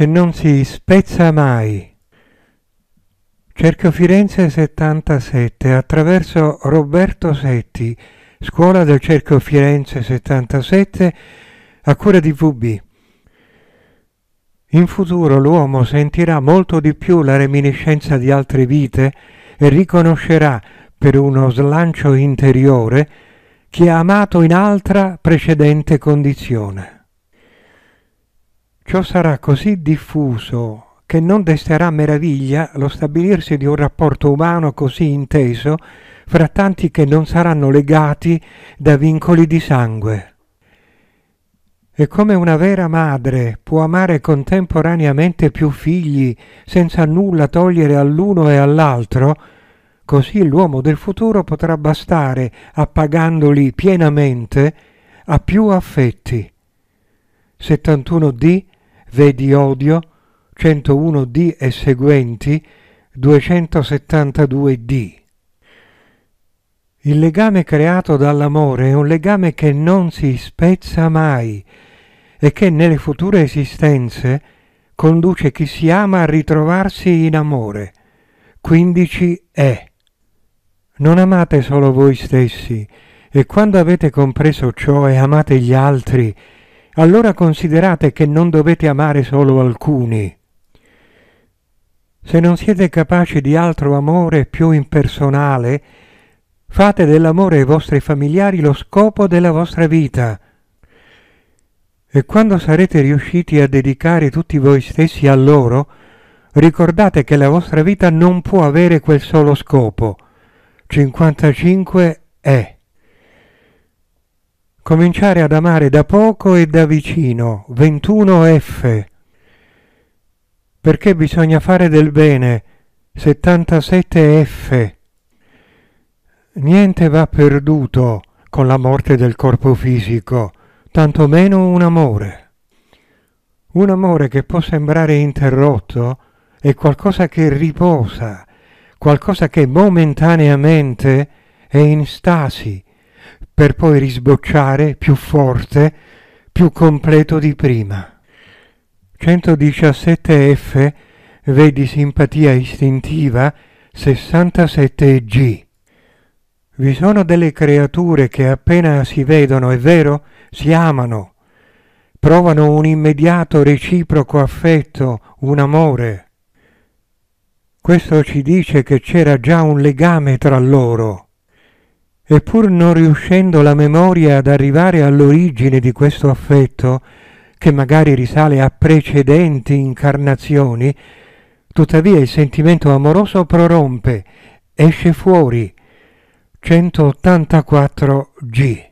che non si spezza mai. Cerchio Firenze 77 attraverso Roberto Setti, Scuola del Cerchio Firenze 77 a cura di VB. In futuro l'uomo sentirà molto di più la reminiscenza di altre vite e riconoscerà per uno slancio interiore chi ha amato in altra precedente condizione. Ciò sarà così diffuso che non desterà meraviglia lo stabilirsi di un rapporto umano così inteso fra tanti che non saranno legati da vincoli di sangue. E come una vera madre può amare contemporaneamente più figli senza nulla togliere all'uno e all'altro, così l'uomo del futuro potrà bastare, appagandoli pienamente, a più affetti. 71D vedi Odio, 101D e seguenti, 272D. Il legame creato dall'amore è un legame che non si spezza mai e che nelle future esistenze conduce chi si ama a ritrovarsi in amore. 15 E. Non amate solo voi stessi e quando avete compreso ciò e amate gli altri, allora considerate che non dovete amare solo alcuni. Se non siete capaci di altro amore più impersonale, fate dell'amore ai vostri familiari lo scopo della vostra vita. E quando sarete riusciti a dedicare tutti voi stessi a loro, ricordate che la vostra vita non può avere quel solo scopo. 55 è. Cominciare ad amare da poco e da vicino. 21F. Perché bisogna fare del bene. 77F. Niente va perduto con la morte del corpo fisico, tantomeno un amore. Un amore che può sembrare interrotto è qualcosa che riposa, qualcosa che momentaneamente è in stasi, per poi risbocciare più forte, più completo di prima. 117F vedi simpatia istintiva 67G. Vi sono delle creature che appena si vedono, è vero, si amano, provano un immediato reciproco affetto, un amore. Questo ci dice che c'era già un legame tra loro. Eppur non riuscendo la memoria ad arrivare all'origine di questo affetto, che magari risale a precedenti incarnazioni, tuttavia il sentimento amoroso prorompe, esce fuori. 184 G.